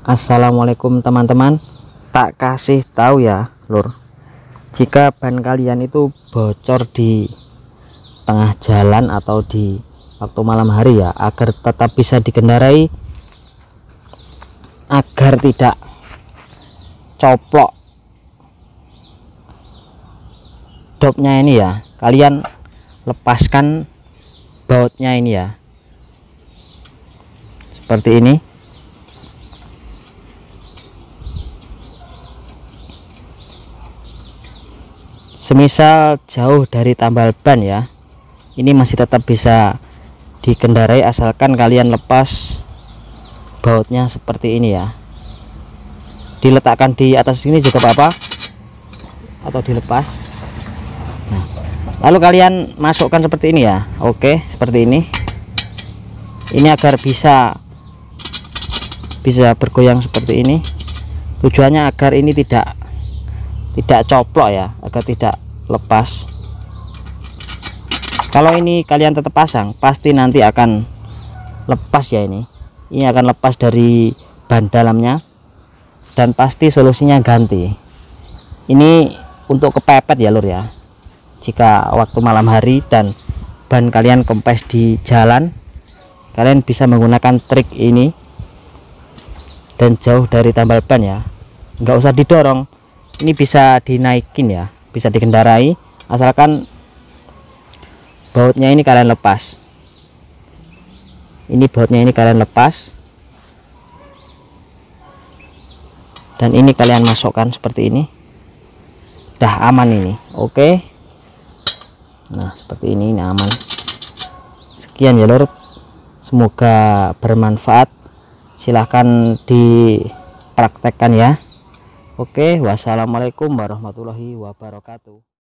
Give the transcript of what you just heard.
Assalamualaikum teman-teman tak kasih tahu ya lur jika ban kalian itu bocor di tengah jalan atau di waktu malam hari ya agar tetap bisa dikendarai agar tidak coplok dopnya ini ya kalian lepaskan bautnya ini ya seperti ini semisal jauh dari tambal ban ya ini masih tetap bisa dikendarai asalkan kalian lepas bautnya seperti ini ya diletakkan di atas sini juga apa-apa atau dilepas nah, lalu kalian masukkan seperti ini ya oke seperti ini ini agar bisa bisa bergoyang seperti ini tujuannya agar ini tidak tidak coplok ya agar tidak lepas kalau ini kalian tetap pasang pasti nanti akan lepas ya ini ini akan lepas dari ban dalamnya dan pasti solusinya ganti ini untuk kepepet ya lur ya jika waktu malam hari dan ban kalian kempes di jalan kalian bisa menggunakan trik ini dan jauh dari tambal ban ya nggak usah didorong ini bisa dinaikin ya bisa dikendarai asalkan bautnya ini kalian lepas ini bautnya ini kalian lepas dan ini kalian masukkan seperti ini udah aman ini oke nah seperti ini ini aman sekian ya lor semoga bermanfaat silahkan dipraktekkan ya Oke, wassalamualaikum warahmatullahi wabarakatuh.